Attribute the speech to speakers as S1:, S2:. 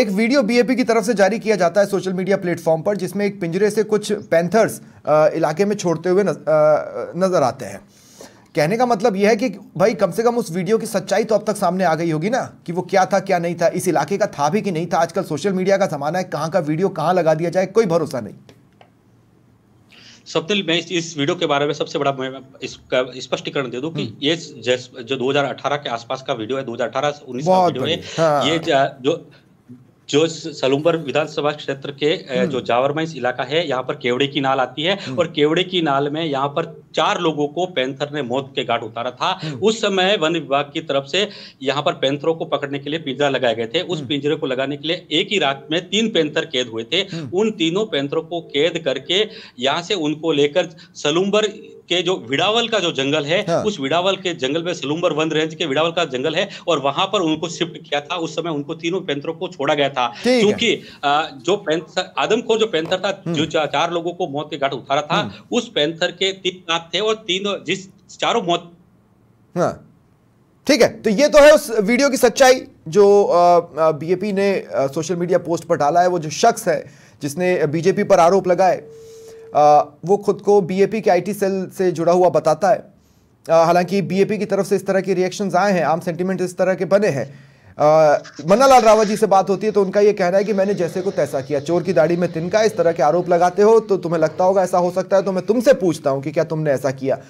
S1: एक video BAP की तरफ से जारी किया जाता है सोशल मीडिया प्लेटफॉर्म पर जिसमें एक पिंजरे से कुछ पैंथर्स इलाके में छोड़ते हुए नजर आते हैं कहने का मतलब यह है कि भाई कम से कम उस वीडियो की सच्चाई तो अब तक सामने आ गई होगी ना कि वो क्या था क्या नहीं था इस इलाके का था भी कि नहीं था आजकल सोशल मीडिया का जमाना है कहाँ का वीडियो कहाँ लगा दिया जाए कोई भरोसा नहीं
S2: स्वप्निल मैं इस वीडियो के बारे में सबसे बड़ा मैं इसका स्पष्टीकरण दे दूं कि हम्म। ये जो 2018 के आसपास का वीडियो है 2018 से 19 का वीडियो है हाँ। ये जो जो सलूम्बर विधानसभा क्षेत्र के हम्म। जो जावरमाइस इलाका है यहाँ पर केवड़े की नाल आती है हम्म। और केवड़े की नाल में यहाँ पर चार लोगों को पैंथर ने मौत के घाट उतारा था हम्म। उस समय वन विभाग की तरफ से यहाँ पर पैंथरों को पकड़ने के लिए पिंजरा लगाए गए थे उस पिंजरे को लगाने के लिए एक ही रात में तीन पैंथर कैद हुए थे उन तीनों पैंथरों को कैद करके यहाँ से उनको लेकर सलूम्बर के जो विड़ावल का जो जंगल है हाँ। उस विड़ावल के जंगल में सलूम्बर वन रेंज के विड़ावल का जंगल है और वहां पर उनको शिफ्ट किया था उस समय उनको तीनों पैंथरों को छोड़ा गया था क्योंकि जो पैंथर आदम को जो पैंथर था हम्म। जो चार लोगों को मौत के घाट उतारा था हम्म। उस पैंथर के तीन नाक थे और तीनों जिस चारों मौत
S1: हाँ। ठीक है तो ये तो है उस वीडियो की सच्चाई जो बीएपी ने आ, सोशल मीडिया पोस्ट पर डाला है वो जो शख्स है जिसने बीजेपी पर आरोप लगाए वो खुद को बीएपी के आईटी सेल से जुड़ा हुआ बताता है हालांकि बीएपी की तरफ से इस तरह के रिएक्शंस आए हैं आम सेंटिमेंट इस तरह के बने हैं मन्ना लाल रावत जी से बात होती है तो उनका ये कहना है कि मैंने जैसे को तैसा किया चोर की दाढ़ी में तिनका इस तरह के आरोप लगाते हो तो तुम्हें लगता होगा ऐसा हो सकता है तो मैं तुमसे पूछता हूं कि क्या तुमने ऐसा किया